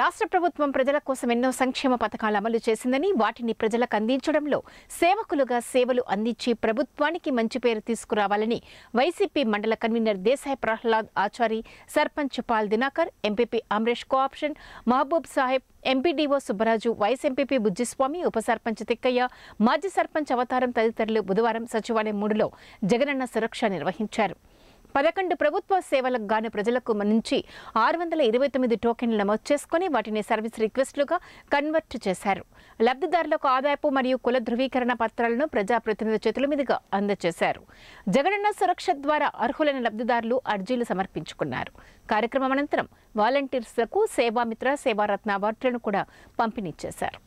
రాష్ట్ర ప్రభుత్వం ప్రజల కోసం ఎన్నో సంక్షేమ పథకాలు అమలు చేసిందని వాటిని ప్రజలకు అందించడంలో సేవకులుగా సేవలు అందించి ప్రభుత్వానికి మంచి పేరు తీసుకురావాలని వైసీపీ మండల convener Desai Prahlad Achari sarpanch Paul Dinakar MPP Amaresh co-option Mahaboob Saheb MPDO Subbaraju vice MPP Bujjiswamy ఉప సర్పంచ్ తిక్కయ్య మాజీ సర్పంచ్ అవతారం తదితరులు బుధవారం సచివాలయం మూడులో జగనన్న సురక్ష నిర్వహించారు పదకొండు ప్రభుత్వ సేవలకు గాను ప్రజలకు నుంచి ఆరు వందల ఇరవై తొమ్మిది టోకెన్లు నమోదు చేసుకుని వాటిని సర్వీస్ రిక్వెస్టులుగా కన్వర్ట్ చేశారు లబ్ధిదారులకు ఆదాయపు మరియు కుల ధృవీకరణ పత్రాలను ప్రజాప్రతినిధుల చేతుల మీదుగా అందజేశారు జగనన్న సురక్ష ద్వారా అర్హులైన లబ్ధిదారులు అర్జీలు సమర్పించుకున్నారు కార్యక్రమం అనంతరం వాలంటీర్స్లకు సేవామిత్ర సేవారత్న అవార్డులను కూడా పంపిణీ చేశారు